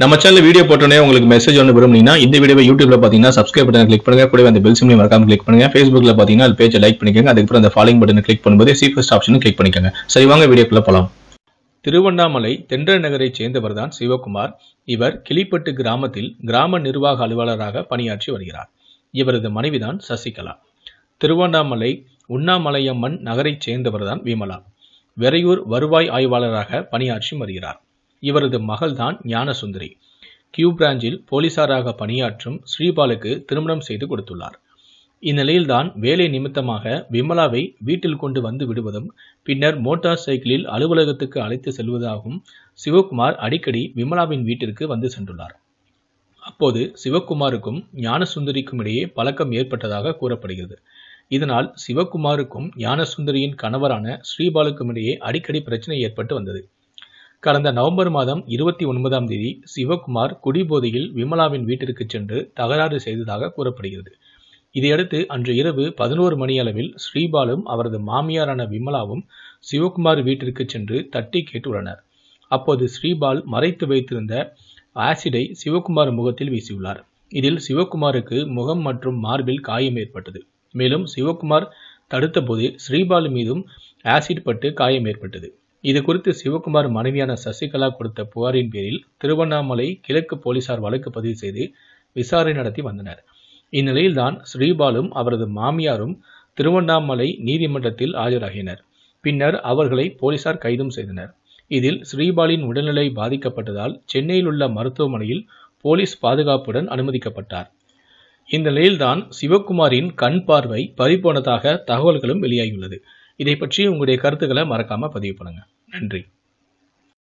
நம்ம channel video போட்டோன்னே உங்களுக்கு மெசேஜ் ஒன்று விரும்புனீங்கன்னா இந்த வீடியோ யூடியூப்ல பார்த்தீங்கன்னா சப்ஸ்கிரைப் பட்டன் கிளிக் பண்ணுங்க கூட அந்த பெல் சிம்லையும் மறக்காம கிளிக் பண்ணுங்க ஃபேஸ்புக்ல பார்த்தீங்கன்னா அது பேஜை லைக் பண்ணிக்கோங்க அதுக்கப்புறம் அந்த ஃபாலோ பட்டன் கிளிக் பண்ணும்போது ஃபஸ்ட் ஆப்ஷனும் கிளிக் பண்ணிக்கோங்க சரி வாங்க வீடியோக்குள்ள போலாம் திருவண்ணாமலை தென்ற நகரைச் தான் சிவகுமார் இவர் கிளிப்பட்டு கிராமத்தில் கிராம நிர்வாக அலுவலராக பணியாற்றி வருகிறார் இவரது மனைவிதான் சசிகலா திருவண்ணாமலை உண்ணாமலையம்மன் நகரைச் சேர்ந்தவர்தான் விமலா வெறையூர் வருவாய் ஆய்வாளராக பணியாற்றி வருகிறார் இவரது மகள்தான் ஞானசுந்தரி கியூ பிரான்ச்சில் போலீசாராக பணியாற்றும் ஸ்ரீபாலுக்கு திருமணம் செய்து கொடுத்துள்ளார் இந்நிலையில்தான் வேலை நிமித்தமாக விமலாவை வீட்டில் கொண்டு வந்து விடுவதும் பின்னர் மோட்டார் சைக்கிளில் அலுவலகத்துக்கு அழைத்து செல்வதாகவும் சிவகுமார் அடிக்கடி விமலாவின் வீட்டிற்கு வந்து சென்றுள்ளார் அப்போது சிவகுமாருக்கும் ஞானசுந்தரிக்கும் இடையே பழக்கம் ஏற்பட்டதாக கூறப்படுகிறது இதனால் சிவகுமாருக்கும் ஞானசுந்தரியின் கணவரான ஸ்ரீபாலுக்கும் இடையே அடிக்கடி பிரச்சனை ஏற்பட்டு வந்தது கடந்த நவம்பர் மாதம் இருபத்தி ஒன்பதாம் தேதி சிவகுமார் குடிபோதையில் விமலாவின் வீட்டிற்கு சென்று தகராறு செய்ததாக கூறப்படுகிறது இதையடுத்து அன்று இரவு பதினோரு மணியளவில் ஸ்ரீபாலும் அவரது மாமியாரான விமலாவும் சிவகுமார் வீட்டிற்கு சென்று தட்டி கேட்டுள்ளனர் அப்போது ஸ்ரீபால் மறைத்து வைத்திருந்த ஆசிடை சிவகுமார் முகத்தில் வீசியுள்ளார் இதில் சிவகுமாருக்கு முகம் மற்றும் மார்பில் காயம் ஏற்பட்டது மேலும் சிவகுமார் தடுத்தபோது ஸ்ரீபால் மீதும் ஆசிட் பட்டு காயம் ஏற்பட்டது இது குறித்து சிவகுமார் மனைவியான சசிகலா கொடுத்த புகாரின் பேரில் திருவண்ணாமலை கிழக்கு போலீசார் வழக்கு பதிவு செய்து விசாரணை நடத்தி வந்தனர் இந்நிலையில்தான் ஸ்ரீபாலும் அவரது மாமியாரும் திருவண்ணாமலை நீதிமன்றத்தில் ஆஜராகினர் பின்னர் அவர்களை போலீசார் கைதும் செய்தனர் இதில் ஸ்ரீபாலின் உடல்நிலை பாதிக்கப்பட்டதால் சென்னையில் உள்ள மருத்துவமனையில் போலீஸ் பாதுகாப்புடன் அனுமதிக்கப்பட்டார் இந்த நிலையில்தான் சிவகுமாரின் கண் பார்வை பறிபோனதாக தகவல்களும் வெளியாகியுள்ளது இதை பற்றி உங்களுடைய கருத்துக்களை மறக்காமல் பதிவு பண்ணுங்கள் நன்றி